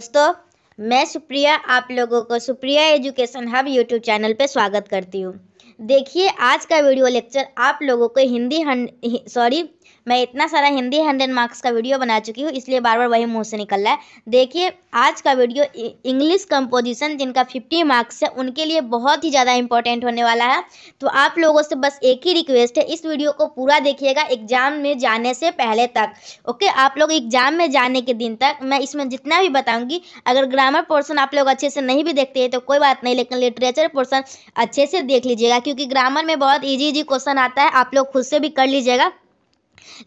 दोस्तों मैं सुप्रिया आप लोगों को Supriya education hub YouTube channel पर स्वागत करती हूँ देखिए आज का वीडियो लेक्चर आप लोगों को हिंदी सॉरी मैं इतना सारा हिंदी हंड्रेड मार्क्स का वीडियो बना चुकी हूँ इसलिए बार बार वही मुँह से निकल रहा है देखिए आज का वीडियो इंग्लिश कंपोजिशन जिनका फिफ्टी मार्क्स है उनके लिए बहुत ही ज़्यादा इंपॉर्टेंट होने वाला है तो आप लोगों से बस एक ही रिक्वेस्ट है इस वीडियो को पूरा देखिएगा एग्जाम में जाने से पहले तक ओके आप लोग एग्जाम में जाने के दिन तक मैं इसमें जितना भी बताऊँगी अगर ग्रामर पोर्सन आप लोग अच्छे से नहीं भी देखते हैं तो कोई बात नहीं लेकिन लिटरेचर पोर्सन अच्छे से देख लीजिएगा क्योंकि ग्रामर में बहुत ईजी ईजी क्वेश्चन आता है आप लोग खुद से भी कर लीजिएगा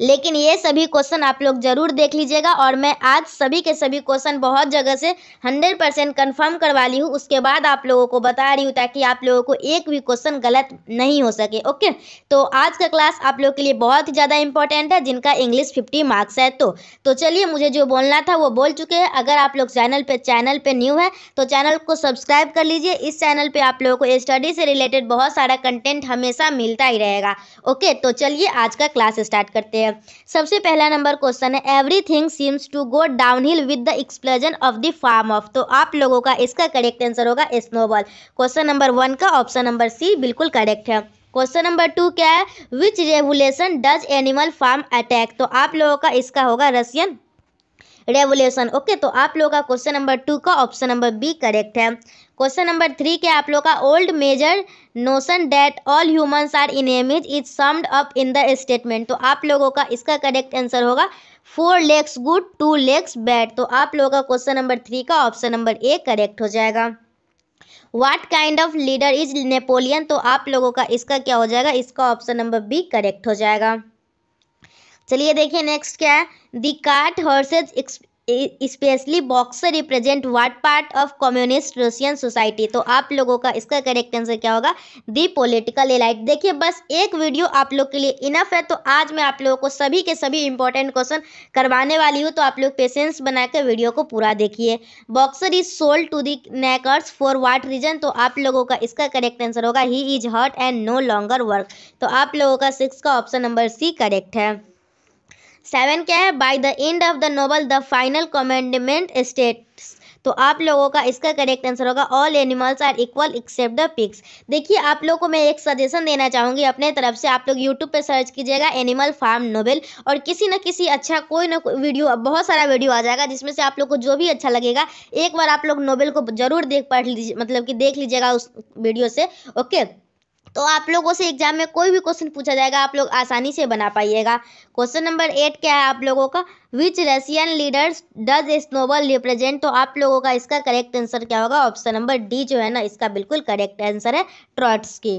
लेकिन ये सभी क्वेश्चन आप लोग ज़रूर देख लीजिएगा और मैं आज सभी के सभी क्वेश्चन बहुत जगह से हंड्रेड परसेंट कन्फर्म करवा ली हूँ उसके बाद आप लोगों को बता रही हूँ ताकि आप लोगों को एक भी क्वेश्चन गलत नहीं हो सके ओके तो आज का क्लास आप लोग के लिए बहुत ही ज़्यादा इंपॉर्टेंट है जिनका इंग्लिश फिफ्टी मार्क्स है तो, तो चलिए मुझे जो बोलना था वो बोल चुके हैं अगर आप लोग चैनल पर चैनल पर न्यू है तो चैनल को सब्सक्राइब कर लीजिए इस चैनल पर आप लोगों को स्टडी से रिलेटेड बहुत सारा कंटेंट हमेशा मिलता ही रहेगा ओके तो चलिए आज का क्लास स्टार्ट करते करते हैं सबसे पहला नंबर क्वेश्चन है everything seems to go downhill with the expulsion of the farm of तो आप लोगों का इसका करेक्ट आंसर होगा स्नोबॉल क्वेश्चन नंबर वन का ऑप्शन नंबर सी बिल्कुल करेक्ट है क्वेश्चन नंबर टू क्या है which regulation does Animal Farm attack तो आप लोगों का इसका होगा रशियन रेवोल्यूशन ओके तो आप लोगों का क्वेश्चन नंबर टू का ऑप्शन नंबर बी करेक्ट है क्वेश्चन नंबर थ्री के आप लोग का old major notion that all humans are enemies is summed up in the statement तो आप लोगों का इसका करेक्ट आंसर होगा four legs good two legs bad तो आप लोगों का क्वेश्चन नंबर थ्री का ऑप्शन नंबर ए करेक्ट हो जाएगा what kind of leader is Napoleon तो आप लोगों का इसका क्या हो जाएगा इसका ऑप्शन नंबर बी करेक्ट हो जाएगा चलिए देखिए नेक्स्ट क्या है the cart horses specially Boxer represent what part of communist Russian society तो आप लोगों का इसका करेक्ट आंसर क्या होगा दी पॉलिटिकल एलाइट देखिए बस एक वीडियो आप लोग के लिए इनफ है तो आज मैं आप लोगों को सभी के सभी इंपॉर्टेंट क्वेश्चन करवाने वाली हूँ तो आप लोग पेशेंस बनाकर वीडियो को पूरा देखिए Boxer is sold to the knackers for what reason तो आप लोगों का इसका करेक्ट आंसर होगा he is hurt and no longer work तो आप लोगों का सिक्स का ऑप्शन नंबर सी करेक्ट है सेवन क्या है by the end of the novel the final commandment states तो आप लोगों का इसका करेक्ट आंसर होगा all animals are equal except the pigs देखिए आप लोगों को मैं एक सजेशन देना चाहूँगी अपने तरफ से आप लोग यूट्यूब पे सर्च कीजिएगा एनिमल फार्म नोबेल और किसी न किसी अच्छा कोई ना कोई वीडियो बहुत सारा वीडियो आ जाएगा जिसमें से आप लोग को जो भी अच्छा लगेगा एक बार आप लोग नोबेल को जरूर देख पढ़ लीजिए मतलब कि देख लीजिएगा उस वीडियो से ओके तो आप लोगों से एग्जाम में कोई भी क्वेश्चन पूछा जाएगा आप लोग आसानी से बना पाइएगा क्वेश्चन नंबर एट क्या है आप लोगों का which Russian leaders does Snowball represent तो आप लोगों का इसका करेक्ट आंसर क्या होगा ऑप्शन नंबर डी जो है ना इसका बिल्कुल करेक्ट आंसर है ट्रॉट्स की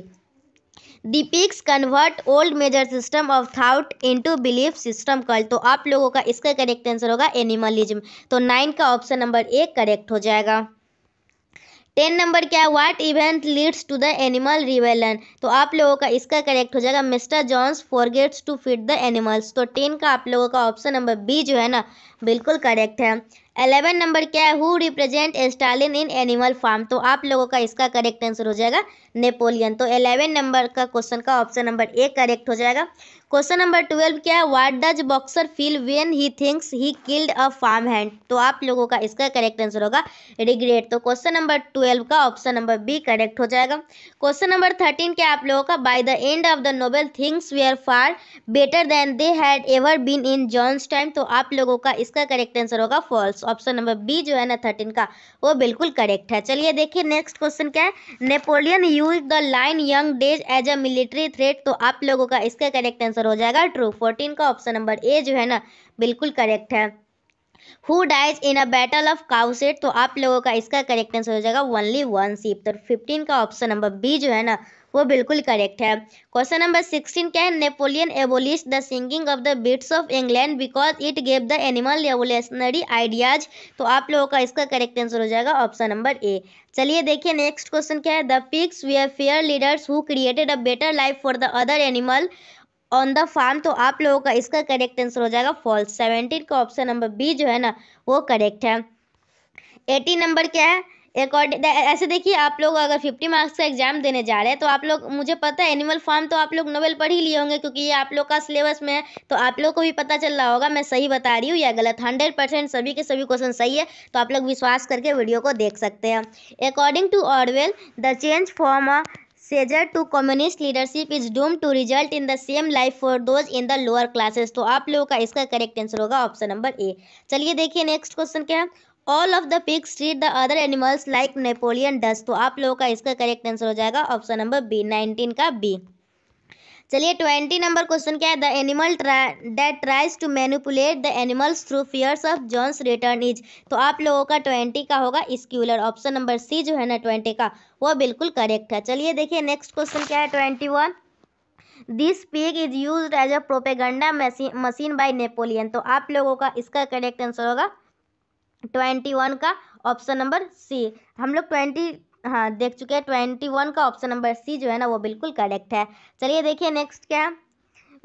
दीपिक्स convert old Major system of thought into belief system कल तो आप लोगों का इसका करेक्ट आंसर होगा एनिमलिज्म तो नाइन का ऑप्शन नंबर एक करेक्ट हो जाएगा टेन नंबर क्या है what event leads to the animal rebellion तो आप लोगों का इसका करेक्ट हो जाएगा Mister Jones forgets to feed the animals तो टेन का आप लोगों का ऑप्शन नंबर बी जो है ना बिल्कुल करेक्ट है एलेवन नंबर क्या है who represent Stalin in Animal Farm तो आप लोगों का इसका करेक्ट आंसर हो जाएगा नेपोलियन तो एलेवन नंबर का क्वेश्चन का ऑप्शन नंबर ए करेक्ट हो जाएगा क्वेश्चन नंबर ट्वेल्व क्या है what does Boxer feel when he thinks he killed a farmhand तो आप लोगों का इसका करेक्ट आंसर होगा रिग्रेट तो क्वेश्चन नंबर ट्वेल्व का ऑप्शन नंबर बी करेक्ट हो जाएगा क्वेश्चन नंबर थर्टीन क्या आप लोगों का by the end of the novel things we are far better than they had ever been in Jones time तो आप लोगों का इसका करेक्ट आंसर होगा फॉल्स ऑप्शन नंबर बी जो है ना थर्टीन का वो बिल्कुल करेक्ट है चलिए देखिए नेक्स्ट क्वेश्चन क्या है Napoleon use the nine young dogs as a military threat तो आप लोगों का इसका करेक्ट आंसर हो जाएगा ट्रू फोर्टीन का ऑप्शन नंबर ए जो है ना बिल्कुल करेक्ट है who dies in a battle of Cowshed तो आप लोगों का इसका करेक्ट आंसर हो जाएगा ओनली वन सीप तो फिफ्टीन का ऑप्शन नंबर बी जो है ना वो बिल्कुल करेक्ट है क्वेश्चन नंबर सिक्सटीन क्या है Napoleon abolish the singing of the Beasts of England because it gave the animal revolutionary ideas तो आप लोगों का इसका करेक्ट आंसर हो जाएगा ऑप्शन नंबर ए चलिए देखिए नेक्स्ट क्वेश्चन क्या है the pigs were fair leaders who created a better life for the other animal on the farm तो आप लोगों का इसका करेक्ट आंसर हो जाएगा फॉल्स सेवेंटीन का ऑप्शन नंबर बी जो है ना वो करेक्ट है एटीन नंबर क्या है अकॉर्डिंग ऐसे देखिए आप लोग अगर फिफ्टी मार्क्स का एग्जाम देने जा रहे हैं तो आप लोग मुझे पता है एनिमल फार्म तो आप लोग नोवेल पढ़ ही लिए होंगे क्योंकि ये आप लोग का सिलेबस में है तो आप लोग को भी पता चल रहा होगा मैं सही बता रही हूँ या गलत हंड्रेड परसेंट सभी के सभी क्वेश्चन सही है तो आप लोग विश्वास करके वीडियो को देख सकते हैं according to Orwell the change form of czar to communist leadership is doom to result in the same life for those in the lower classes तो आप लोगों का इसका करेक्ट आंसर होगा ऑप्शन नंबर ए चलिए देखिए नेक्स्ट क्वेश्चन क्या है all of the pigs treat the other animals like Napoleon does तो आप लोगों का इसका करेक्ट आंसर हो जाएगा ऑप्शन नंबर बी नाइनटीन का बी चलिए ट्वेंटी नंबर क्वेश्चन क्या है the animal that tries to manipulate the animals through fears of Jones return is तो आप लोगों का ट्वेंटी का होगा स्क्यूलर ऑप्शन नंबर सी जो है ना ट्वेंटी का वो बिल्कुल करेक्ट है चलिए देखिए नेक्स्ट क्वेश्चन क्या है twenty one this pig is use as a propaganda machine by Napoleon तो आप लोगों का इसका करेक्ट आंसर होगा ट्वेंटी वन का ऑप्शन नंबर सी हम लोग ट्वेंटी हाँ देख चुके हैं ट्वेंटी वन का ऑप्शन नंबर सी जो है ना वो बिल्कुल करेक्ट है चलिए देखिए नेक्स्ट क्या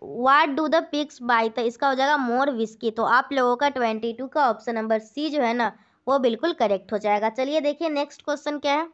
what do the pigs buy तो इसका हो जाएगा मोर विस्की तो आप लोगों का ट्वेंटी टू का ऑप्शन नंबर सी जो है ना वो बिल्कुल करेक्ट हो जाएगा चलिए देखिए नेक्स्ट क्वेश्चन क्या है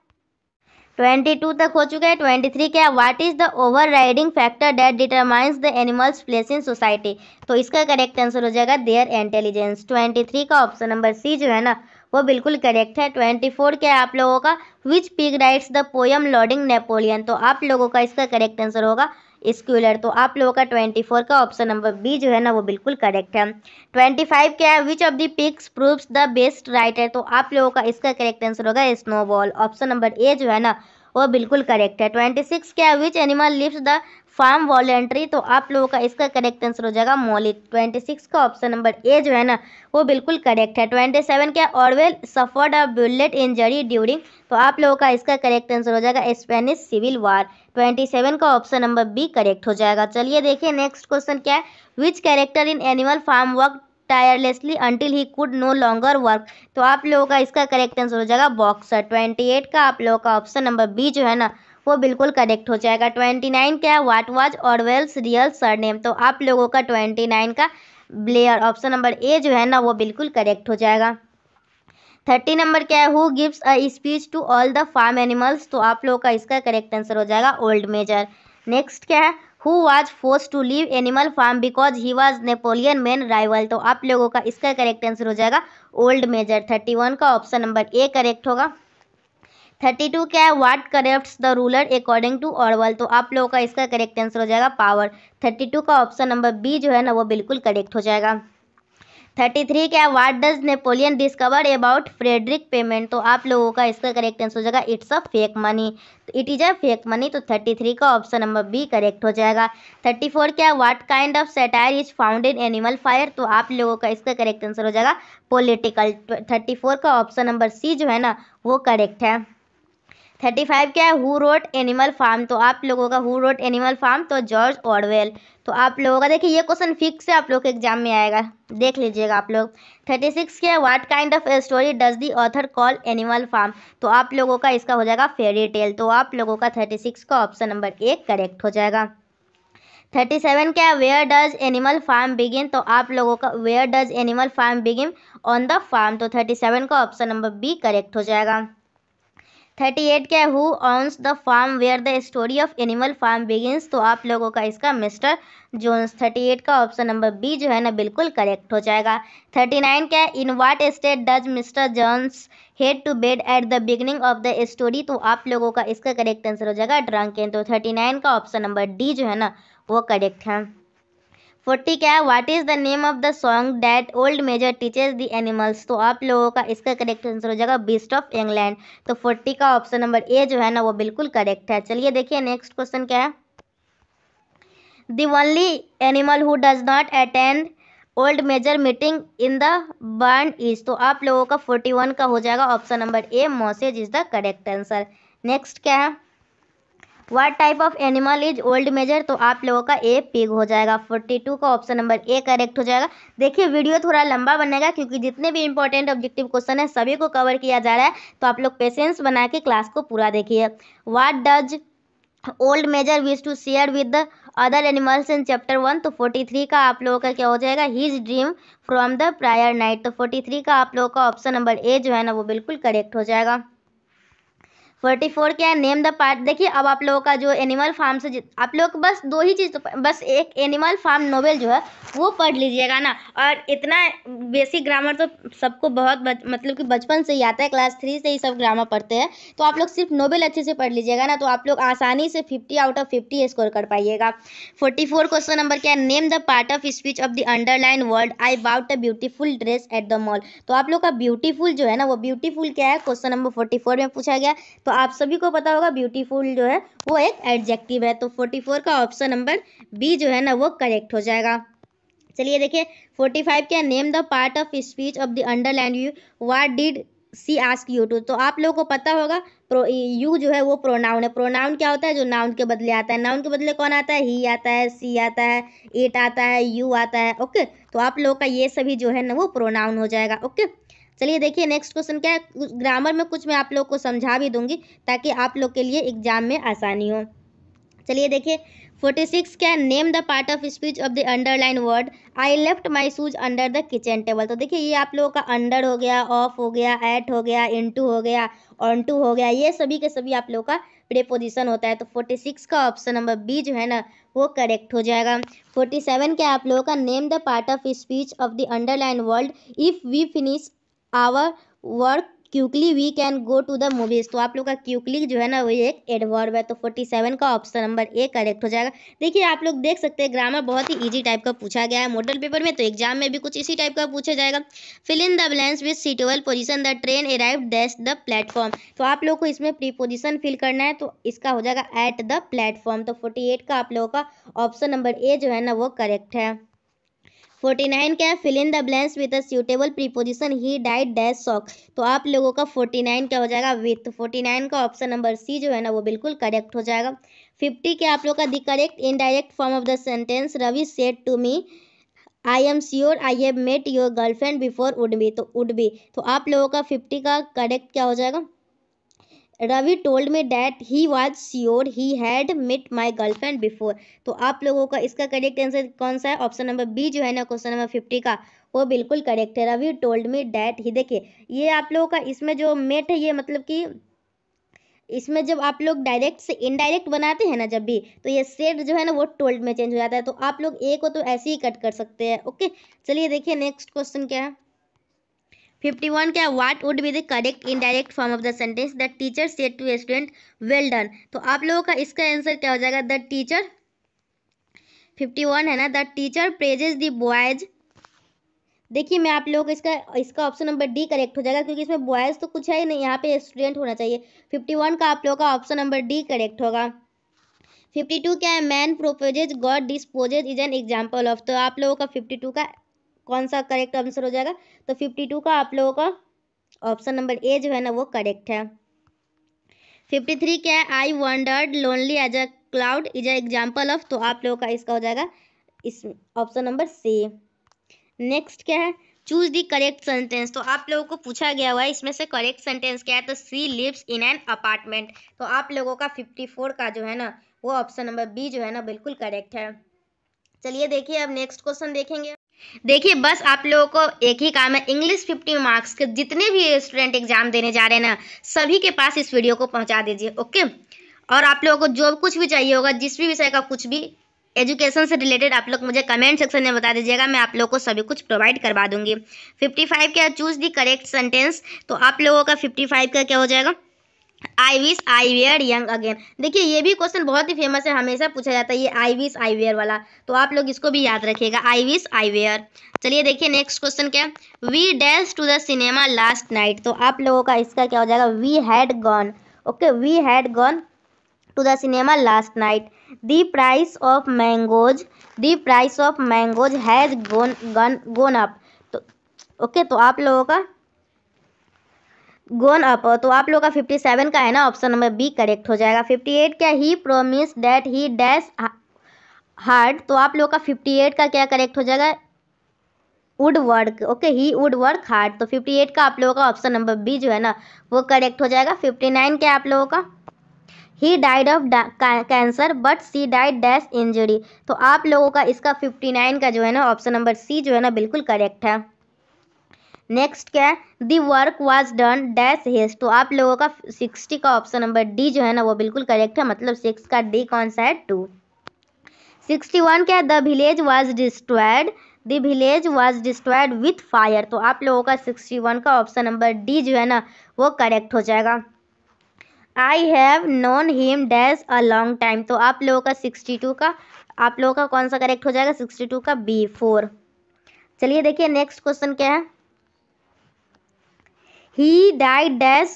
ट्वेंटी टू तक हो चुका है ट्वेंटी थ्री क्या what is the overriding factor that determines the animals place in society तो इसका करेक्ट आंसर हो जाएगा देयर इंटेलिजेंस ट्वेंटी थ्री का ऑप्शन नंबर सी जो है ना वो बिल्कुल करेक्ट है ट्वेंटी फोर क्या है आप लोगों का which pig writes the poem lauding Napoleon तो आप लोगों का इसका करेक्ट आंसर होगा स्क्यूलर तो आप लोगों का ट्वेंटी फोर का ऑप्शन नंबर बी जो है ना वो बिल्कुल करेक्ट है ट्वेंटी फाइव क्या है which of the pigs proves the best writer तो आप लोगों का इसका करेक्ट आंसर होगा स्नोबॉल ऑप्शन नंबर ए जो है ना वो बिल्कुल करेक्ट है ट्वेंटी सिक्स क्या which animal leaves the farm voluntarily तो आप लोगों का इसका करेक्ट आंसर हो जाएगा मोलिक ट्वेंटी सिक्स का ऑप्शन नंबर ए जो है ना वो बिल्कुल करेक्ट है ट्वेंटी सेवन क्या Orwell suffered a bullet injury during तो आप लोगों का इसका करेक्ट आंसर हो जाएगा Spanish civil war twenty seven का ऑप्शन नंबर बी करेक्ट हो जाएगा चलिए देखिए नेक्स्ट क्वेश्चन क्या है विच character in Animal Farm work tirelessly until he could no longer work तो आप लोगों का इसका करेक्ट आंसर हो जाएगा बॉक्सर ट्वेंटी एट का आप लोगों का ऑप्शन नंबर बी जो है ना वो बिल्कुल करेक्ट हो जाएगा ट्वेंटी नाइन क्या है what was Wells real surname तो आप लोगों का ट्वेंटी नाइन का ब्लेयर ऑप्शन नंबर ए जो है ना वो बिल्कुल करेक्ट हो जाएगा थर्टी नंबर क्या है who gives a speech to all the farm animals तो आप लोगों का इसका करेक्ट आंसर हो जाएगा ओल्ड मेजर नेक्स्ट क्या है who was forced to leave Animal Farm because he was Napoleon main rival तो आप लोगों का इसका करेक्ट आंसर हो जाएगा ओल्ड मेजर थर्टी वन का ऑप्शन नंबर ए करेक्ट होगा थर्टी टू क्या है what corrupt the ruler according to Orwell तो आप लोगों का इसका करेक्ट आंसर हो जाएगा पावर थर्टी टू का ऑप्शन नंबर बी जो है ना वो बिल्कुल करेक्ट हो जाएगा थर्टी थ्री क्या what does Napoleon discover about Frederick payment तो आप लोगों का इसका करेक्ट आंसर हो जाएगा it's a fake money it is a fake money तो थर्टी थ्री का ऑप्शन नंबर बी करेक्ट हो जाएगा थर्टी फोर क्या what kind of satire is found in Animal Farm तो आप लोगों का इसका करेक्ट आंसर हो जाएगा पोलिटिकल थर्टी फोर का ऑप्शन नंबर सी जो है ना वो करेक्ट है थर्टी फाइव क्या है हु रोट एनिमल फार्म तो आप लोगों का हु रोट एनिमल फार्म तो जॉर्ज ऑडवेल तो आप लोगों का देखिए ये क्वेश्चन फिक्स है आप लोग के एग्जाम में आएगा देख लीजिएगा आप लोग थर्टी सिक्स क्या है what kind of story does the author call Animal Farm तो आप लोगों का इसका हो जाएगा फेरी टेल तो आप लोगों का थर्टी सिक्स का ऑप्शन नंबर एक करेक्ट हो जाएगा थर्टी सेवन क्या है where does Animal Farm begin तो आप लोगों का where does Animal Farm begin on the farm तो थर्टी सेवन का ऑप्शन नंबर बी करेक्ट हो जाएगा थर्टी एट क्या है who owns the farm where the story of Animal Farm begins तो आप लोगों का इसका मिस्टर जोन्स थर्टी एट का ऑप्शन नंबर बी जो है ना बिल्कुल करेक्ट हो जाएगा थर्टी नाइन क्या है in what state does Mister Jones head to bed at the beginning of the story तो आप लोगों का इसका करेक्ट आंसर हो जाएगा ड्रंक तो थर्टी नाइन का ऑप्शन नंबर डी जो है ना वो करेक्ट है फोर्टी क्या है what is the name of the song that old Major teaches the animals तो आप लोगों का इसका करेक्ट आंसर हो जाएगा बीस्ट ऑफ इंग्लैंड तो फोर्टी का ऑप्शन नंबर ए जो है ना वो बिल्कुल करेक्ट है चलिए देखिए नेक्स्ट क्वेश्चन क्या है the only animal who does not attend old Major meeting in the barn is तो आप लोगों का फोर्टी वन का हो जाएगा option number A Moses is the correct answer next क्या है what type of animal is old Major तो आप लोगों का ए पिग हो जाएगा फोर्टी टू का ऑप्शन नंबर ए करेक्ट हो जाएगा देखिए वीडियो थोड़ा लंबा बनेगा क्योंकि जितने भी इंपॉर्टेंट ऑब्जेक्टिव क्वेश्चन है सभी को कवर किया जा रहा है तो आप लोग पेशेंस बना के क्लास को पूरा देखिए what does old Major wish to share with the other animals in chapter one तो फोर्टी थ्री का आप लोगों का क्या हो जाएगा his dream from the prior night तो फोर्टी थ्री का आप लोगों का ऑप्शन नंबर ए जो है ना वो बिल्कुल करेक्ट हो जाएगा फोर्टी फोर क्या है नेम द पार्ट देखिए अब आप लोगों का जो एनिमल फार्म से आप लोग बस दो ही चीज़ तो बस एक एनिमल फार्म नोवेल जो है वो पढ़ लीजिएगा ना और इतना बेसिक ग्रामर तो सबको बहुत बच, मतलब कि बचपन से ही आता है क्लास थ्री से ही सब ग्रामर पढ़ते हैं तो आप लोग सिर्फ नोवेल अच्छे से पढ़ लीजिएगा ना तो आप लोग आसानी से fifty out of fifty score कर पाइएगा फोर्टी फोर क्वेश्चन नंबर क्या है name the part of speech of the underlined word I bought a beautiful dress at the mall तो आप लोग का ब्यूटीफुल जो है ना वो ब्यूटीफुल क्या है क्वेश्चन नंबर फोर्टी फोर में पूछा गया तो तो आप सभी को पता होगा ब्यूटीफुल जो है वो एक एडजेक्टिव है तो फोर्टी फोर का ऑप्शन नंबर बी जो है ना वो करेक्ट हो जाएगा चलिए देखिए फोर्टी फाइव क्या name the part of speech of the underlined you what did she ask you to तो आप लोगों को पता होगा प्रो यू जो है वो प्रोनाउन है प्रोनाउन क्या होता है जो नाउन के बदले आता है नाउन के बदले कौन आता है ही आता है सी आता है इट आता है यू आता है ओके तो आप लोगों का ये सभी जो है ना वो प्रोनाउन हो जाएगा ओके चलिए देखिए नेक्स्ट क्वेश्चन क्या है ग्रामर में कुछ मैं आप लोग को समझा भी दूंगी ताकि आप लोग के लिए एग्जाम में आसानी हो चलिए देखिए फोर्टी सिक्स क्या name the part of speech of the underlined word I left my shoes under the kitchen table तो देखिए ये आप लोगों का अंडर हो गया ऑफ हो गया एट हो गया इनटू हो गया ऑन टू हो गया ये सभी के सभी आप लोगों का प्रेपोजिशन होता है तो फोर्टी सिक्स का ऑप्शन नंबर बी जो है ना वो करेक्ट हो जाएगा फोर्टी सेवन क्या आप लोगों का name the part of speech of the underlined word if we finish our work quickly we can go to the movies तो आप लोग का क्यूकली जो है ना वो एक एडवर्ब है तो फोर्टी सेवन का ऑप्शन नंबर ए करेक्ट हो जाएगा देखिए आप लोग देख सकते हैं ग्रामर बहुत ही इजी टाइप का पूछा गया है मॉडल पेपर में तो एग्जाम में भी कुछ इसी टाइप का पूछा जाएगा fill in the blanks with suitable position the train arrive dash the platform तो आप लोग को इसमें प्रीपोजिशन फिल करना है तो इसका हो जाएगा एट द प्लेटफॉर्म तो फोर्टी एट का आप लोगों का ऑप्शन नंबर ए जो है ना वो करेक्ट है फोर्टी नाइन क्या है fill in the blanks with a suitable preposition he died dash shock तो आप लोगों का फोर्टी नाइन क्या हो जाएगा विथ फोर्टी नाइन का ऑप्शन नंबर सी जो है ना वो बिल्कुल करेक्ट हो जाएगा फिफ्टी क्या आप लोगों का the correct indirect form of the sentence Ravi said to me I am sure I have met your girlfriend before would be तो वुड बी तो आप लोगों का फिफ्टी का करेक्ट क्या हो जाएगा Ravi told me that he was sure he had met my girlfriend before तो आप लोगों का इसका करेक्ट आंसर कौन सा है ऑप्शन नंबर बी जो है ना क्वेश्चन नंबर फिफ्टी का वो बिल्कुल करेक्ट है Ravi told me that he देखिए ये आप लोगों का इसमें जो मेट है ये मतलब कि इसमें जब आप लोग डायरेक्ट से इनडायरेक्ट बनाते हैं ना जब भी तो ये सेट जो है ना वो टोल्ड में चेंज हो जाता है तो आप लोग ए को तो ऐसे ही कट कर सकते हैं ओके चलिए देखिए नेक्स्ट क्वेश्चन क्या है फिफ्टी वन क्या what would be the correct indirect form of the sentence the teacher said to student well done तो आप लोगों का इसका आंसर क्या हो जाएगा द टीचर फिफ्टी वन है ना the teacher praises the boys देखिए मैं आप लोगों को इसका इसका ऑप्शन नंबर डी करेक्ट हो जाएगा क्योंकि इसमें बॉयज़ तो कुछ है ही नहीं यहाँ पे स्टूडेंट होना चाहिए फिफ्टी वन का आप लोगों का ऑप्शन नंबर डी करेक्ट होगा फिफ्टी टू क्या है man proposes God disposes is an example of तो आप लोगों का फिफ्टी टू का कौन सा करेक्ट आंसर हो जाएगा तो फिफ्टी टू का आप लोगों का ऑप्शन नंबर ए जो है ना वो करेक्ट है फिफ्टी थ्री क्या है I wandered lonely as a cloud is a example of तो आप लोगों का इसका हो जाएगा इस ऑप्शन नंबर सी नेक्स्ट क्या है चूज दी करेक्ट सेंटेंस तो आप लोगों को पूछा गया हुआ है इसमें से करेक्ट सेंटेंस क्या है तो she lives in an apartment तो आप लोगों का फिफ्टी फोर का जो है ना वो ऑप्शन नंबर बी जो है ना बिल्कुल करेक्ट है चलिए देखिए अब नेक्स्ट क्वेश्चन देखेंगे देखिए बस आप लोगों को एक ही काम है इंग्लिश 50 मार्क्स के जितने भी स्टूडेंट एग्जाम देने जा रहे हैं ना सभी के पास इस वीडियो को पहुंचा दीजिए ओके और आप लोगों को जो कुछ भी चाहिए होगा जिस भी विषय का कुछ भी एजुकेशन से रिलेटेड आप लोग मुझे कमेंट सेक्शन में बता दीजिएगा मैं आप लोगों को सभी कुछ प्रोवाइड करवा दूंगी 55 का चूज दी करेक्ट सेंटेंस तो आप लोगों का 55 का क्या हो जाएगा I wish I were young again देखिए ये भी क्वेश्चन बहुत ही फेमस है हमेशा पूछा जाता है ये आई विश आई वेयर वाला तो आप लोग इसको भी याद रखिएगा आई विश आई वेयर चलिए देखिए नेक्स्ट क्वेश्चन क्या we dash to the cinema last night तो आप लोगों का इसका क्या हो जाएगा we had gone okay we had gone to the cinema last night the price of mangoes the price of mangoes has gone gone gone up तो okay तो आप लोगों का गोन अप तो आप लोग का फिफ्टी सेवन का है ना ऑप्शन नंबर बी करेक्ट हो जाएगा फिफ्टी एट क्या he promise that he dash hard तो आप लोग का फिफ्टी एट का क्या करेक्ट हो जाएगा would work okay he would work hard तो फिफ्टी एट का आप लोगों का ऑप्शन नंबर बी जो है ना वो करेक्ट हो जाएगा फिफ्टी नाइन क्या आप लोगों का he died of cancer but she died dash injury तो आप लोगों का इसका फिफ्टी नाइन का जो है ना ऑप्शन नंबर सी जो है ना बिल्कुल करेक्ट है नेक्स्ट क्या है the work was done dash hedge तो आप लोगों का सिक्सटी का ऑप्शन नंबर डी जो है ना वो बिल्कुल करेक्ट है मतलब सिक्स का डी कौन सा है टू सिक्सटी वन क्या है the village was destroyed the village was destroyed with fire तो आप लोगों का सिक्सटी वन का ऑप्शन नंबर डी जो है ना वो करेक्ट हो जाएगा I have known him dash a long time तो आप लोगों का सिक्सटी टू का आप लोगों का कौन सा करेक्ट हो जाएगा सिक्सटी टू का बी फोर चलिए देखिए नेक्स्ट क्वेश्चन क्या है he died dash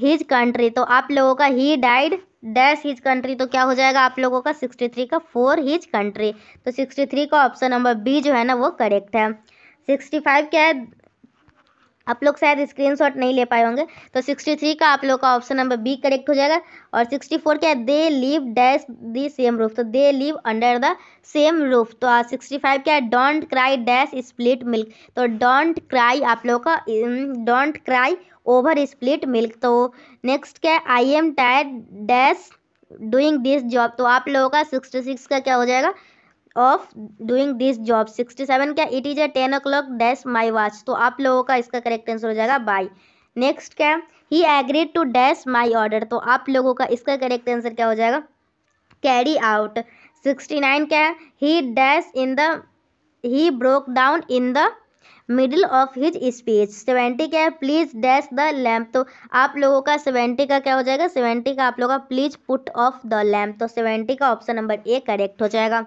his country तो आप लोगों का he died dash his country तो क्या हो जाएगा आप लोगों का सिक्सटी थ्री का फोर हिज कंट्री तो सिक्सटी थ्री का ऑप्शन नंबर बी जो है ना वो करेक्ट है सिक्सटी फाइव क्या है आप लोग शायद स्क्रीनशॉट नहीं ले पाए होंगे तो 63 का आप लोग का ऑप्शन नंबर बी करेक्ट हो जाएगा और 64 क्या है they live dash the same roof तो they live under the same roof तो सिक्सटी फाइव क्या है don't cry dash split milk तो डोंट क्राई आप लोग का don't cry over split milk तो नेक्स्ट क्या है I am tired dash doing this job तो आप लोगों का सिक्सटी सिक्स का क्या हो जाएगा of doing this job sixty seven क्या it is a ten o'clock dash my watch तो आप लोगों का इसका करेक्ट आंसर हो जाएगा बाई नेक्स्ट क्या he agreed to dash my order तो आप लोगों का इसका करेक्ट आंसर क्या हो जाएगा कैरी आउट सिक्सटी नाइन क्या है he dash in the he broke down in the middle of his speech seventy क्या है प्लीज डैश द लैम्प तो आप लोगों का सेवेंटी का क्या हो जाएगा सेवेंटी का आप लोगों का please put off the lamp तो सेवेंटी का ऑप्शन नंबर ए करेक्ट हो जाएगा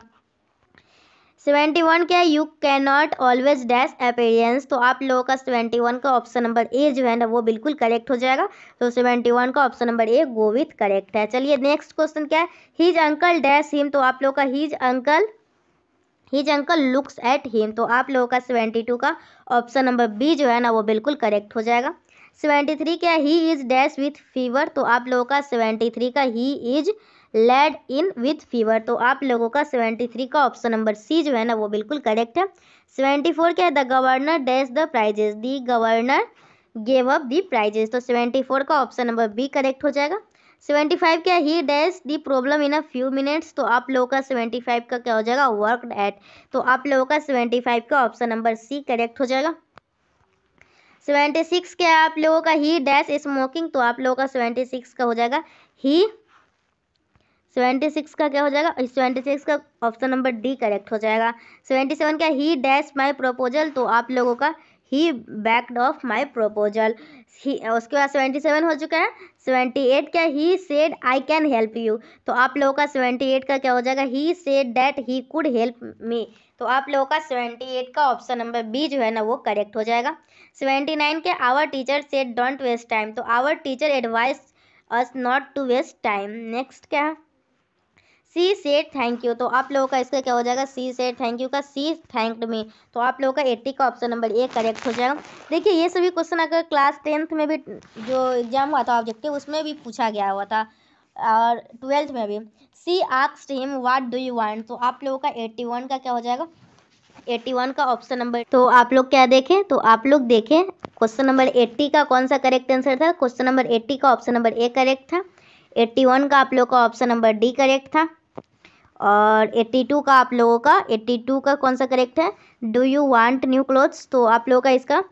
सेवेंटी वन क्या है you can not always dash appearance तो आप लोगों का सेवेंटी वन का ऑप्शन नंबर ए जो है ना वो बिल्कुल करेक्ट हो जाएगा तो सेवेंटी वन का option number A go with correct है चलिए नेक्स्ट क्वेश्चन क्या है हीज अंकल डैश हिम तो आप लोगों का his uncle his uncle looks at him तो आप लोगों का सेवेंटी टू का ऑप्शन नंबर बी जो है ना वो बिल्कुल करेक्ट हो जाएगा सेवेंटी थ्री क्या he is dash with fever तो आप लोगों का सेवेंटी थ्री का he is laid in with fever तो आप लोगों का सेवेंटी थ्री का ऑप्शन नंबर सी जो है ना वो बिल्कुल करेक्ट है सेवेंटी फोर क्या है the governor dash the prizes the governor gave up the prizes तो सेवेंटी फोर का ऑप्शन नंबर बी करेक्ट हो जाएगा सेवेंटी फाइव क्या he dash the problem in a few minutes तो आप लोगों का सेवेंटी फाइव का क्या हो जाएगा वर्क एट तो आप लोगों का सेवेंटी फाइव का ऑप्शन नंबर सी करेक्ट हो जाएगा सेवेंटी सिक्स क्या आप लोगों का ही डैश स्मोकिंग तो आप लोगों का सेवेंटी सिक्स का हो जाएगा ही सेवेंटी सिक्स का क्या हो जाएगा सेवेंटी सिक्स का ऑप्शन नंबर डी करेक्ट हो जाएगा सेवेंटी सेवन का ही डैश माई प्रपोजल तो आप लोगों का he backed off my proposal उसके बाद सेवेंटी सेवन हो चुका है सेवेंटी एट का he said I can help you तो आप लोगों का सेवेंटी एट का क्या हो जाएगा he said that he could help me तो आप लोगों का सेवेंटी एट का ऑप्शन नंबर बी जो है ना वो करेक्ट हो जाएगा सेवेंटी नाइन के our teacher said don't waste time तो our teacher advice us not to waste time next क्या है सी सेट थैंक यू तो आप लोगों का इसका क्या हो जाएगा सी सेट थैंक यू का सी थैंक्ड मी तो आप लोगों का एट्टी का ऑप्शन नंबर ए करेक्ट हो जाएगा देखिए ये सभी क्वेश्चन अगर क्लास टेंथ में भी जो एग्जाम हुआ था ऑब्जेक्टिव उसमें भी पूछा गया हुआ था और ट्वेल्थ में भी C asks team what do you want तो आप लोगों का एट्टी वन का क्या हो जाएगा एट्टी वन का ऑप्शन नंबर तो आप लोग क्या देखें तो आप लोग देखें क्वेश्चन नंबर एट्टी का कौन सा करेक्ट आंसर था क्वेश्चन नंबर एट्टी का ऑप्शन नंबर ए करेक्ट था एट्टी वन का आप लोगों का ऑप्शन नंबर डी करेक्ट था और एट्टी टू का आप लोगों का एट्टी टू का कौन सा करेक्ट है do you want new clothes तो आप लोगों का इसका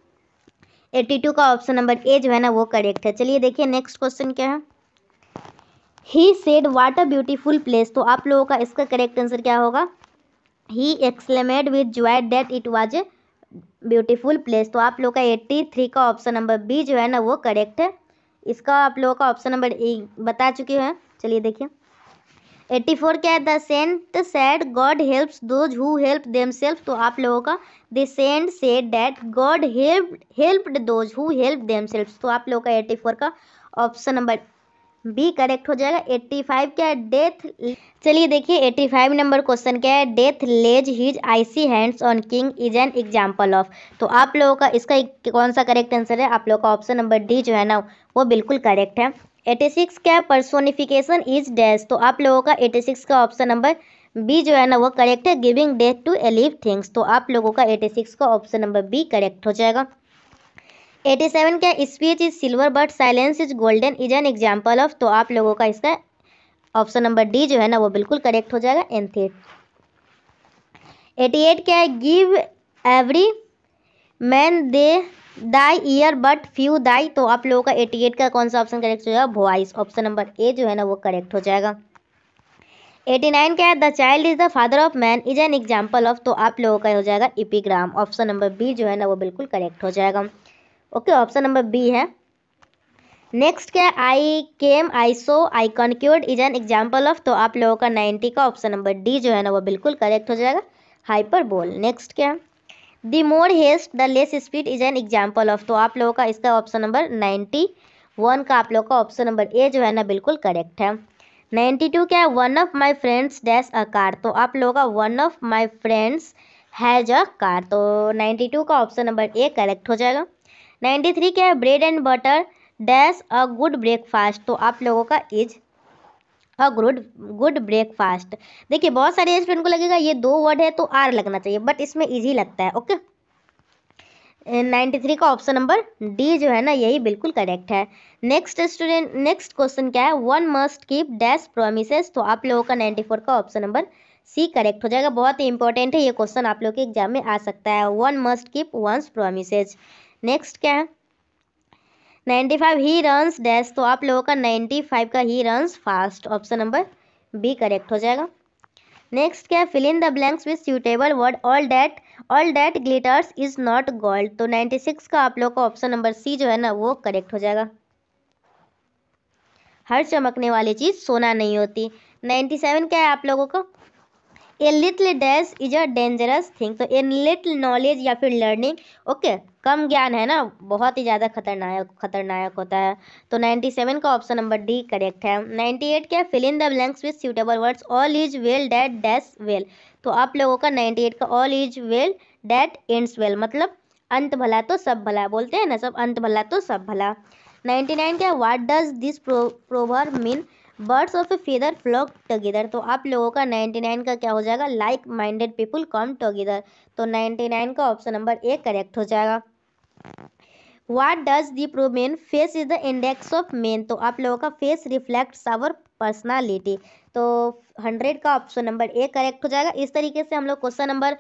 एट्टी टू का ऑप्शन नंबर ए जो है ना वो करेक्ट है चलिए देखिए नेक्स्ट क्वेश्चन क्या है he said what a beautiful place तो आप लोगों का इसका करेक्ट आंसर क्या होगा he exclaimed with joy that it was a beautiful place तो आप लोग का एट्टी थ्री का ऑप्शन नंबर बी जो है ना वो करेक्ट है इसका आप लोगों का ऑप्शन नंबर ए बता चुके हैं चलिए देखिए एट्टी फोर क्या है the saint said God helps those who help them self तो आप लोगों का the saint said that God help helped those who help them self तो आप लोगों का एट्टी फोर का ऑप्शन नंबर बी करेक्ट हो जाएगा एट्टी फाइव क्या है डेथ चलिए देखिए 85 फाइव नंबर क्वेश्चन क्या है death lays his icy hands on king is an example of तो आप लोगों का इसका कौन सा करेक्ट आंसर है आप लोगों का ऑप्शन नंबर डी जो है ना वो बिल्कुल करेक्ट है एटी सिक्स क्या है पर्सोनिफिकेशन इज डैश तो आप लोगों का एटी सिक्स का ऑप्शन नंबर बी जो है ना वो करेक्ट है giving death to alive things तो आप लोगों का एटी सिक्स का ऑप्शन नंबर बी करेक्ट हो जाएगा 87 क्या speech is silver but silence is golden is an example of तो आप लोगों का इसका ऑप्शन नंबर डी जो है ना वो बिल्कुल करेक्ट हो जाएगा एंथेट एटी एट क्या है give every man the thy ear but few thy तो आप लोगों का एटी एट का कौन सा ऑप्शन करेक्ट हो जाएगा वॉइस ऑप्शन नंबर ए जो है ना वो करेक्ट हो जाएगा एटी नाइन क्या है the child is the father of man is an example of तो आप लोगों का हो जाएगा इपीग्राम ऑप्शन नंबर बी जो है ना वो बिल्कुल करेक्ट हो जाएगा ओके ऑप्शन नंबर बी है नेक्स्ट क्या I came I saw I conquered is an example of तो आप लोगों का नाइन्टी का ऑप्शन नंबर डी जो है ना वो बिल्कुल करेक्ट हो जाएगा हाइपर बोल नेक्स्ट क्या है the more haste the less speed is an example of तो आप लोगों का इसका ऑप्शन नंबर नाइन्टी वन का आप लोगों का ऑप्शन नंबर ए जो है ना बिल्कुल करेक्ट है नाइन्टी टू क्या है one of my friends dash a car तो आप लोगों का one of my friends has a car तो नाइन्टी टू का ऑप्शन नंबर ए करेक्ट हो जाएगा नाइन्टी थ्री क्या है bread and butter dash a good breakfast तो आप लोगों का is a good good breakfast देखिए बहुत सारे स्टूडेंट को लगेगा ये दो वर्ड है तो आर लगना चाहिए बट इसमें इजी लगता है ओके नाइन्टी थ्री का ऑप्शन नंबर डी जो है ना यही बिल्कुल करेक्ट है नेक्स्ट स्टूडेंट नेक्स्ट क्वेश्चन क्या है one must keep dash promises तो आप लोगों का नाइन्टी फोर का ऑप्शन नंबर सी करेक्ट हो जाएगा बहुत ही इंपॉर्टेंट है ये क्वेश्चन आप लोग के एग्जाम में आ सकता है one must keep one's promises next क्या है ninety five he runs dash तो आप लोगों का नाइन्टी फाइव का he runs fast option number B correct हो जाएगा नेक्स्ट क्या fill in the blanks with suitable word all that all that glitters is not gold तो नाइन्टी सिक्स का आप लोग का ऑप्शन नंबर सी जो है ना वो करेक्ट हो जाएगा हर चमकने वाली चीज़ सोना नहीं होती नाइन्टी सेवन क्या है आप लोगों का a little dash is a dangerous thing तो ए लिटल नॉलेज या फिर लर्निंग ओके okay? कम ज्ञान है ना बहुत ही ज़्यादा खतरनाक खतरनाक होता है तो नाइन्टी सेवन का ऑप्शन नंबर डी करेक्ट है नाइन्टी एट क्या fill in the blanks with suitable words all is well that dash well तो आप लोगों का नाइन्टी एट का all is well that ends well मतलब अंत भला तो सब भला बोलते हैं ना सब अंत भला तो सब भला नाइन्टी नाइन क्या what does this proverb mean birds of a feather flock together तो आप लोगों का नाइन्टी नाइन का क्या हो जाएगा like minded people come together तो नाइन्टी नाइन का ऑप्शन नंबर ए करेक्ट हो जाएगा what does the proverb mean face is the index of men तो आप लोगों का फेस रिफ्लेक्ट आवर पर्सनालिटी तो हंड्रेड का ऑप्शन नंबर ए करेक्ट हो जाएगा इस तरीके से हम लोग क्वेश्चन नंबर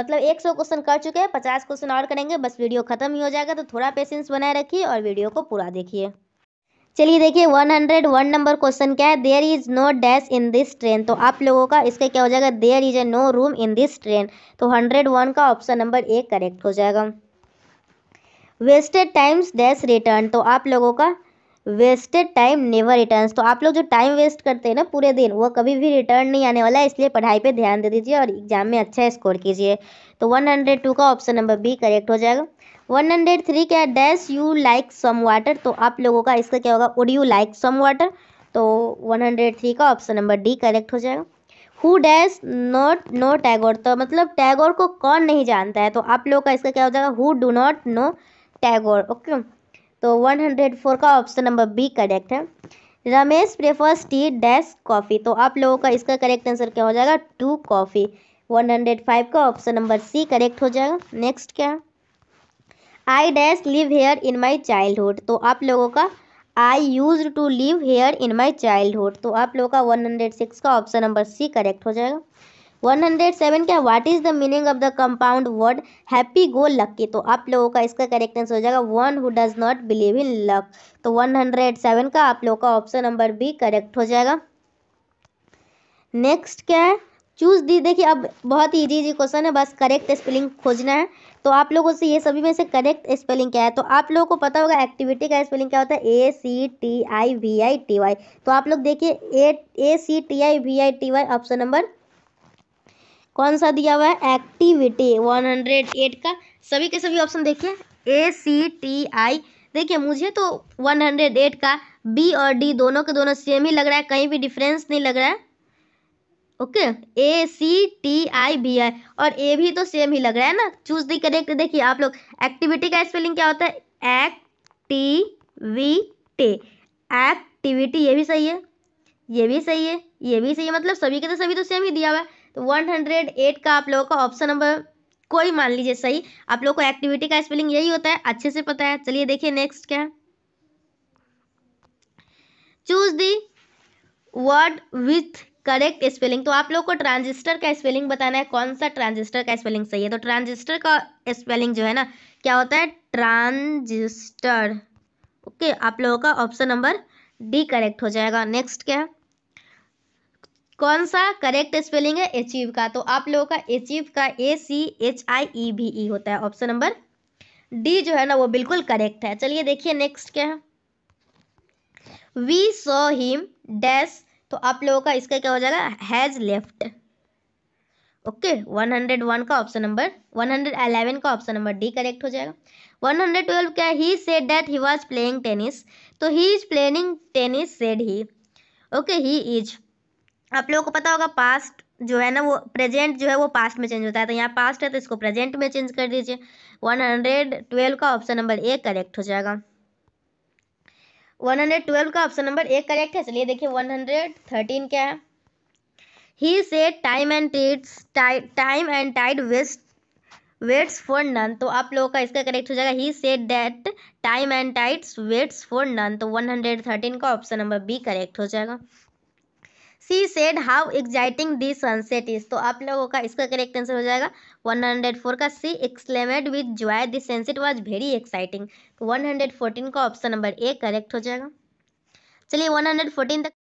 मतलब एक सौ क्वेश्चन कर चुके हैं पचास क्वेश्चन और करेंगे बस वीडियो खत्म ही हो जाएगा तो थोड़ा पेशेंस बनाए रखिए और वीडियो को पूरा देखिए चलिए देखिए one hundred one number question क्या है there is no dash in this train तो आप लोगों का इसका क्या हो जाएगा there is a no room in this train तो हंड्रेड वन का ऑप्शन नंबर ए करेक्ट हो जाएगा वेस्टेड टाइम्स डैश रिटर्न तो आप लोगों का वेस्टेड टाइम नेवर रिटर्न तो आप लोग जो टाइम वेस्ट करते हैं ना पूरे दिन वो कभी भी रिटर्न नहीं आने वाला है इसलिए पढ़ाई पे ध्यान दे दीजिए और एग्जाम में अच्छा स्कोर कीजिए तो वन हंड्रेड टू का ऑप्शन नंबर बी करेक्ट हो जाएगा वन थ्री क्या dash you like some water तो आप लोगों का इसका क्या होगा would you like some water तो वन हंड्रेड थ्री का ऑप्शन नंबर डी करेक्ट हो जाएगा who dash not know Tagore तो मतलब टैगोर को कौन नहीं जानता है तो आप लोगों का इसका क्या हो जाएगा who do not know Tagore okay तो 104 का ऑप्शन नंबर बी करेक्ट है Ramesh prefers tea dash coffee तो आप लोगों का इसका करेक्ट आंसर क्या हो जाएगा टू कॉफ़ी 105 का ऑप्शन नंबर सी करेक्ट हो जाएगा नेक्स्ट क्या I dash live here in my childhood तो आप लोगों का I use to live here in my childhood तो आप लोगों का 106 का ऑप्शन नंबर सी करेक्ट हो जाएगा 107 क्या what is the meaning of the compound word happy go lucky तो आप लोगों का इसका करेक्ट आंसर हो जाएगा तो one who does not believe in luck तो 107 का आप लोगों का ऑप्शन नंबर बी करेक्ट हो जाएगा नेक्स्ट क्या है चूज दी देखिए अब बहुत इजी इजी क्वेश्चन है बस करेक्ट स्पेलिंग खोजना है तो आप लोगों से ये सभी में से करेक्ट स्पेलिंग क्या है तो आप लोगों को पता होगा एक्टिविटी का स्पेलिंग क्या होता है A C T I V I T Y तो आप लोग देखिए A A C T I V I T Y option number कौन सा दिया हुआ है एक्टिविटी वन हंड्रेड एट का सभी के सभी ऑप्शन देखिए ए सी टी आई देखिए मुझे तो वन हंड्रेड एट का बी और डी दोनों के दोनों सेम ही लग रहा है कहीं भी डिफरेंस नहीं लग रहा है okay A C T I B I और ए भी तो सेम ही लग रहा है ना चूज दी करेक्ट देखिए आप लोग एक्टिविटी का स्पेलिंग क्या होता है वी टी एक्टिविटी ये भी सही है ये भी सही है ये भी सही है मतलब सभी के तो सभी तो सेम ही दिया हुआ है तो वन हंड्रेड एट का आप लोगों का ऑप्शन नंबर कोई मान लीजिए सही आप लोग को एक्टिविटी का स्पेलिंग यही होता है अच्छे से पता है चलिए देखिए नेक्स्ट क्या choose the word with correct spelling तो आप लोग को ट्रांजिस्टर का स्पेलिंग बताना है कौन सा ट्रांजिस्टर का स्पेलिंग सही है तो ट्रांजिस्टर का स्पेलिंग जो है ना क्या होता है ट्रांजिस्टर ओके okay, आप लोगों का ऑप्शन नंबर डी करेक्ट हो जाएगा नेक्स्ट क्या है कौन सा करेक्ट स्पेलिंग है अचीव e का तो आप लोगों का अचीव e का ए C H I E B E होता है ऑप्शन नंबर डी जो है ना वो बिल्कुल करेक्ट है चलिए देखिए नेक्स्ट क्या है वी सो हिम डैश तो आप लोगों का इसका क्या हो जाएगा has left okay one hundred one का option number one hundred eleven का ऑप्शन नंबर डी करेक्ट हो जाएगा वन हंड्रेड ट्वेल्व क्या he said that he was playing tennis तो he is playing tennis said he okay he is आप लोगों को पता होगा पास्ट जो है ना वो प्रेजेंट जो है वो पास्ट में चेंज होता है तो यहाँ पास्ट है तो इसको प्रेजेंट में चेंज कर दीजिए वन हंड्रेड ट्वेल्व का ऑप्शन नंबर ए करेक्ट हो जाएगा वन हंड्रेड ट्वेल्व का ऑप्शन नंबर ए करेक्ट है चलिए देखिए वन हंड्रेड थर्टीन क्या है he say time and tides time and tide west waits for none तो आप लोगों का इसका करेक्ट हो जाएगा he said that time and tides waits for none तो वन हंड्रेड थर्टीन का ऑप्शन नंबर बी करेक्ट हो जाएगा she said how exciting the sunset is तो आप लोगों का इसका करेक्ट आंसर हो जाएगा 104 का she exclaimed with joy the sunset was very exciting तो 114 का ऑप्शन नंबर ए करेक्ट हो जाएगा चलिए 114 तक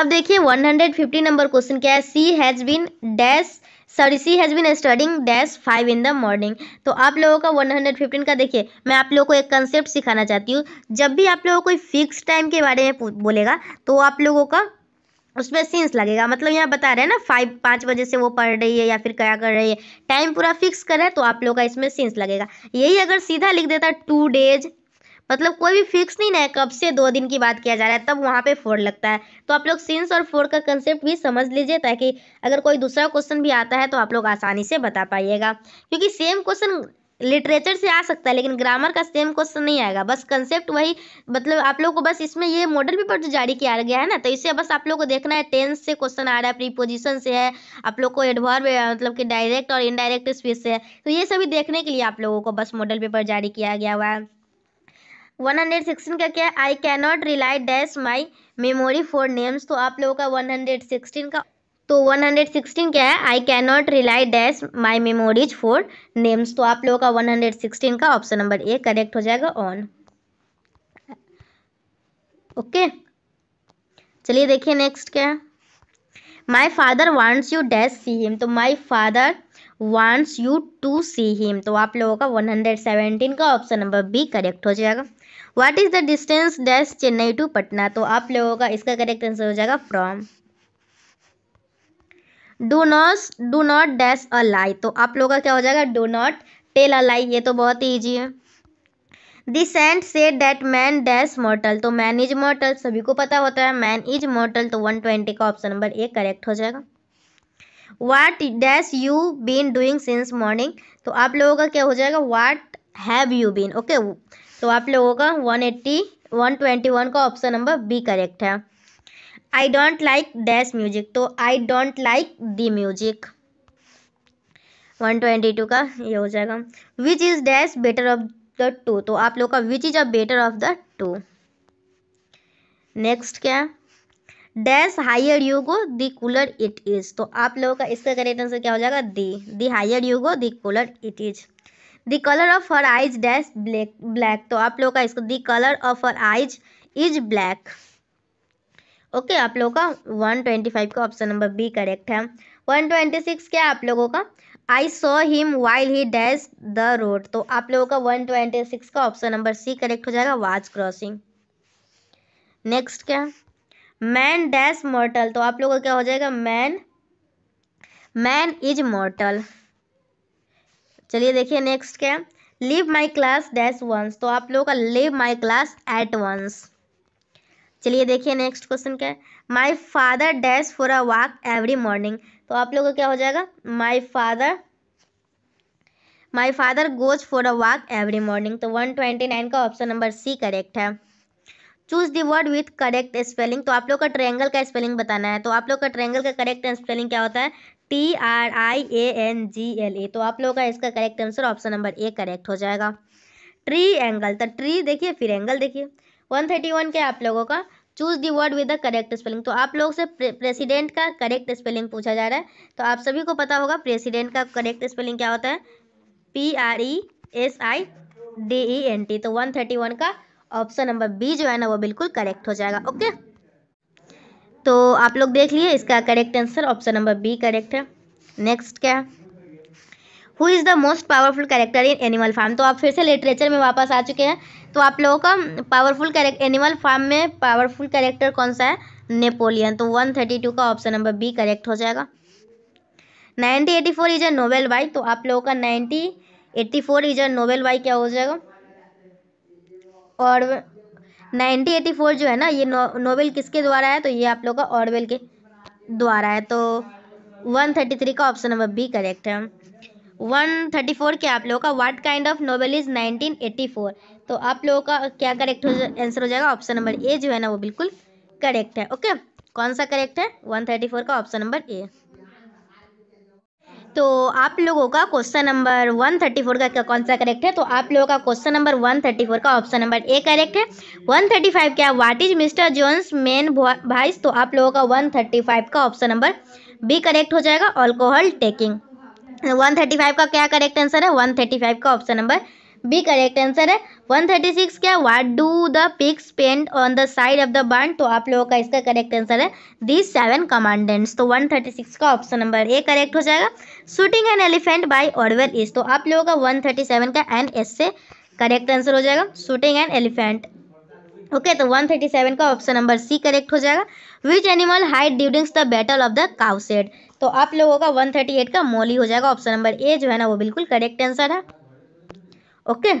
अब देखिए 150 नंबर क्वेश्चन क्या है she has been dash sorry she has been studying dash five in the morning तो आप लोगों का 115 का देखिए मैं आप लोगों को एक कंसेप्ट सिखाना चाहती हूँ जब भी आप लोगों को कोई फिक्स टाइम के बारे में बोलेगा तो आप लोगों का उसमें सीन्स लगेगा मतलब यहाँ बता रहे हैं ना फाइव पाँच बजे से वो पढ़ रही है या फिर क्या कर रही है टाइम पूरा फिक्स करा है तो आप लोग का इसमें सीन्स लगेगा यही अगर सीधा लिख देता टू डेज मतलब कोई भी फिक्स नहीं है कब से दो दिन की बात किया जा रहा है तब वहाँ पे फोर लगता है तो आप लोग सीन्स और फोर का कंसेप्ट भी समझ लीजिए ताकि अगर कोई दूसरा क्वेश्चन भी आता है तो आप लोग आसानी से बता पाइएगा क्योंकि सेम क्वेश्चन लिटरेचर से आ सकता है लेकिन ग्रामर का सेम क्वेश्चन नहीं आएगा बस कंसेप्ट वही मतलब आप लोग को बस इसमें ये मॉडल पेपर जो जारी किया गया है ना तो इसे बस आप लोग को देखना है टेंस से क्वेश्चन आ रहा है प्रीपोजिशन से है आप लोग को एडवर्ब मतलब कि डायरेक्ट और इनडायरेक्ट स्पीच से है तो ये सभी देखने के लिए आप लोगों को बस मॉडल पेपर जारी किया गया हुआ है वन हंड्रेड सिक्सटीन का क्या है I cannot rely dash my memory for names तो आप लोगों का वन हंड्रेड सिक्सटीन का तो 116 क्या है I can not rely dash my memories for names तो आप लोगों का 116 का ऑप्शन नंबर ए करेक्ट हो जाएगा ऑन ओके चलिए देखिए नेक्स्ट क्या है my father wants you dash see him तो my father wants you to see him तो आप लोगों का 117 का ऑप्शन नंबर बी करेक्ट हो जाएगा what is the distance dash Chennai to Patna तो आप लोगों का इसका करेक्ट आंसर हो जाएगा from do not do not dash a lie तो आप लोगों का क्या हो जाएगा do not tell a lie ये तो बहुत ही ईजी है the saint say that man dash mortal तो मैन इज मॉर्टल सभी को पता होता है मैन इज मॉर्टल तो वन ट्वेंटी का ऑप्शन नंबर ए करेक्ट हो जाएगा what dash you been doing since morning तो आप लोगों का क्या हो जाएगा what have you been okay तो आप लोगों का one eighty one twenty one का ऑप्शन नंबर बी करेक्ट है I don't like dash music तो I don't like the music one twenty two का ये हो जाएगा which is dash better of the two तो आप लोग का which is a better of the two next क्या dash higher you go duller cooler it is तो आप लोगों का इसका करेक्ट आंसर क्या हो जाएगा the the higher you go duller cooler it is the colour of her eyes dash black black तो आप लोगों का इसको the colour of her eyes is black okay आप लोगों का वन ट्वेंटी फाइव का ऑप्शन नंबर बी करेक्ट है वन ट्वेंटी सिक्स क्या है आप लोगों का I saw him while he dash the road तो आप लोगों का वन ट्वेंटी सिक्स का ऑप्शन नंबर सी करेक्ट हो जाएगा वाच क्रॉसिंग नेक्स्ट क्या मैन डैश मॉर्टल तो आप लोगों का क्या हो जाएगा मैन मैन इज मॉर्टल चलिए देखिए नेक्स्ट क्या leave my class dash once तो आप लोगों का leave my class at once चलिए देखिए नेक्स्ट क्वेश्चन क्या है my father dash for a walk every morning तो आप लोगों का क्या हो जाएगा my father my father goes for a walk every morning तो वन ट्वेंटी नाइन का ऑप्शन नंबर सी करेक्ट है choose the word with correct spelling तो आप लोग का ट्रेंगल का स्पेलिंग बताना है तो आप लोग का ट्रेंगल का करेक्ट स्पेलिंग क्या होता है T R I A N G L A तो आप लोगों का इसका correct answer option number A correct हो जाएगा ट्री एंगल तो ट्री देखिए फिर एंगल देखिए वन थर्टी वन क्या आप लोगों का choose the word with the correct spelling तो आप लोग से प्रेसिडेंट का करेक्ट स्पेलिंग पूछा जा रहा है तो आप सभी को पता होगा प्रेसिडेंट का करेक्ट स्पेलिंग क्या होता है P R E S I D E N T तो वन थर्टी वन का ऑप्शन नंबर बी जो है ना वो बिल्कुल करेक्ट हो जाएगा ओके तो आप लोग देख लिए इसका correct answer option number B correct है नेक्स्ट क्या है who is the most powerful character in Animal Farm तो आप फिर से लिटरेचर में वापस आ चुके हैं तो आप लोगों का पावरफुल कैरेक्टर एनिमल फार्म में पावरफुल कैरेक्टर कौन सा है नेपोलियन तो वन थर्टी टू का ऑप्शन नंबर बी करेक्ट हो जाएगा ninety eighty four is a novel by तो आप लोगों का ninety eighty four is a novel by क्या हो जाएगा और नाइनटी एटी फोर जो है ना ये नो, नोवेल किसके द्वारा है तो ये आप लोगों का ऑर्वेल के द्वारा है तो वन थर्टी थ्री का ऑप्शन नंबर बी करेक्ट है वन थर्टी फोर के आप लोगों का what kind of novel is nineteen eighty four तो आप लोगों का क्या करेक्ट आंसर हो जाएगा ऑप्शन नंबर ए जो है ना वो बिल्कुल करेक्ट है ओके कौन सा करेक्ट है वन थर्टी फोर का ऑप्शन नंबर ए तो आप लोगों का question number one thirty four का कौन सा करेक्ट है तो आप लोगों का question number one thirty four का ऑप्शन नंबर ए करेक्ट है वन थर्टी फाइव क्या what is Mister Jones main vice तो आप लोगों का वन थर्टी फाइव का ऑप्शन नंबर बी करेक्ट हो जाएगा alcohol taking one thirty five का क्या करेक्ट आंसर है वन थर्टी फाइव का option number B correct answer है 136 क्या what do the pig spend on the side of the barn तो आप लोगों का इसका करेक्ट आंसर है दी सेवन कमांडेंट्स तो 136 का ऑप्शन नंबर ए करेक्ट हो जाएगा shooting an elephant by Orwell is तो आप लोगों का 137 का answer correct answer हो जाएगा शूटिंग एन एलिफेंट ओके तो वन तो 137 का ऑप्शन नंबर सी करेक्ट हो जाएगा which animal hide during the battle of the cowshed तो आप लोगों का 138 का मोली हो जाएगा ऑप्शन नंबर ए जो है ना वो बिल्कुल करेक्ट आंसर है ओके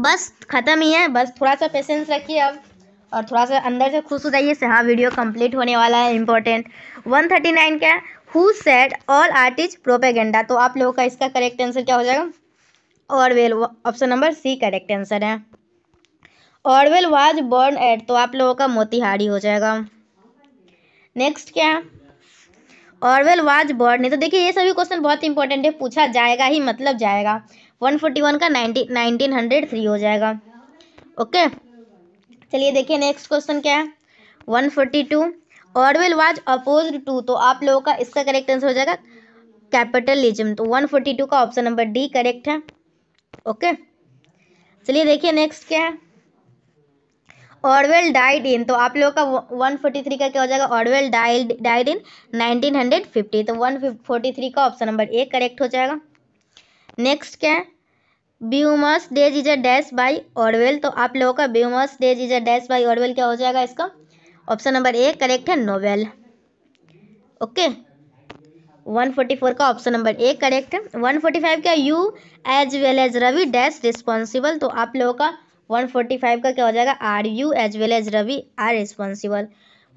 बस ख़त्म ही है बस थोड़ा सा पेशेंस रखिए अब और थोड़ा सा अंदर से खुश हो जाइए से हाँ वीडियो कंप्लीट होने वाला है इम्पोर्टेंट 139 क्या who set all artist propaganda तो आप लोगों का इसका करेक्ट आंसर क्या हो जाएगा और option number C correct answer है वेल वाज बर्न एट तो आप लोगों का मोतिहारी हो जाएगा नेक्स्ट क्या और ऑरवेल वाज बर्न नहीं तो देखिए ये सभी क्वेश्चन बहुत इंपॉर्टेंट है पूछा जाएगा ही मतलब जाएगा वन फोर्टी वन का नाइनटीन नाइनटीन हंड्रेड थ्री हो जाएगा ओके चलिए देखिए नेक्स्ट क्वेश्चन क्या है one forty two Orwell was oppose to तो आप लोगों का इसका करेक्ट आंसर हो जाएगा कैपिटलिज्म तो वन फोर्टी टू का ऑप्शन नंबर डी करेक्ट है ओके चलिए देखिए नेक्स्ट क्या है ऑरवेल डाइड इन तो आप लोगों का वन फोर्टी थ्री का क्या हो जाएगा Orwell died died in nineteen hundred fifty तो वन फोर्टी थ्री का ऑप्शन नंबर ए करेक्ट हो जाएगा नेक्स्ट क्या है Burmese days is a dash by Orwell तो आप लोगों का Burmese days is a dash by Orwell क्या हो जाएगा इसका ऑप्शन नंबर ए करेक्ट है novel okay one forty four का ऑप्शन नंबर ए करेक्ट है वन फोर्टी फाइव क्या you as well as Ravi dash responsible तो आप लोगों का वन फोर्टी फाइव का क्या हो जाएगा are you as well as Ravi are responsible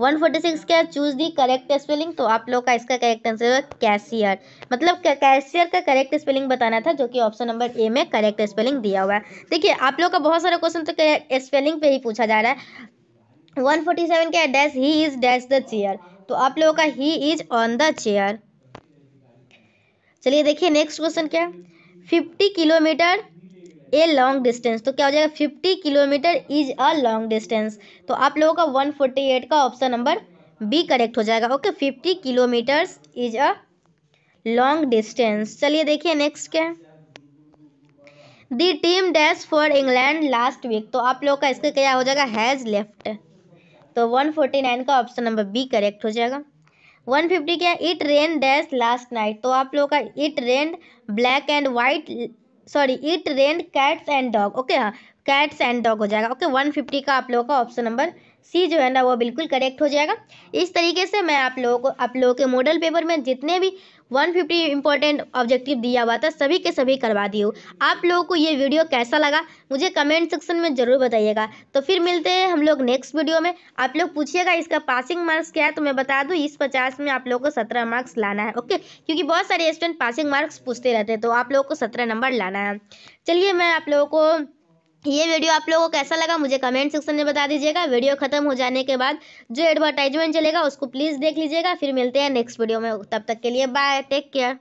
one forty six क्या चूज दी करेक्ट स्पेलिंग तो आप लोग का इसका करेक्ट आंसर होगा कैशियर मतलब कैशियर का करेक्ट स्पेलिंग बताना था जो कि ऑप्शन नंबर ए में करेक्ट स्पेलिंग दिया हुआ है देखिए आप लोग का बहुत सारा क्वेश्चन तो स्पेलिंग पे ही पूछा जा रहा है वन फोर्टी सेवन क्या dash he is dash the chair तो आप लोगों का he is on the chair चलिए देखिए नेक्स्ट क्वेश्चन क्या है fifty kilometre a long distance तो क्या हो जाएगा fifty kilometre is a long distance तो आप लोगों का वन फोर्टी एट का ऑप्शन नंबर बी करेक्ट हो जाएगा okay fifty kilometres is a long distance चलिए देखिए नेक्स्ट क्या दी team dash for England last week तो आप लोगों का इसके क्या हो जाएगा हैज़ लेफ्ट तो वन फोर्टी नाइन का ऑप्शन नंबर बी करेक्ट हो जाएगा वन फिफ्टी क्या it rain dash last night तो आप लोगों का it rain black and white sorry it rain cats and dog okay हाँ कैट्स एंड डॉग हो जाएगा ओके वन फिफ्टी का आप लोगों का ऑप्शन नंबर सी जो है ना वो बिल्कुल करेक्ट हो जाएगा इस तरीके से मैं आप लोगों को आप लोगों के मॉडल पेपर में जितने भी 150 इंपॉर्टेंट ऑब्जेक्टिव दिया हुआ था सभी के सभी करवा दिए आप लोगों को ये वीडियो कैसा लगा मुझे कमेंट सेक्शन में ज़रूर बताइएगा तो फिर मिलते हैं हम लोग नेक्स्ट वीडियो में आप लोग पूछिएगा इसका पासिंग मार्क्स क्या है तो मैं बता दूँ इस पचास में आप लोग को सत्रह मार्क्स लाना है ओके क्योंकि बहुत सारे स्टूडेंट पासिंग मार्क्स पूछते रहते हैं तो आप लोगों को सत्रह नंबर लाना है चलिए मैं आप लोगों को ये वीडियो आप लोगों को कैसा लगा मुझे कमेंट सेक्शन में बता दीजिएगा वीडियो खत्म हो जाने के बाद जो एडवर्टाइजमेंट चलेगा उसको प्लीज़ देख लीजिएगा फिर मिलते हैं नेक्स्ट वीडियो में तब तक के लिए बाय टेक केयर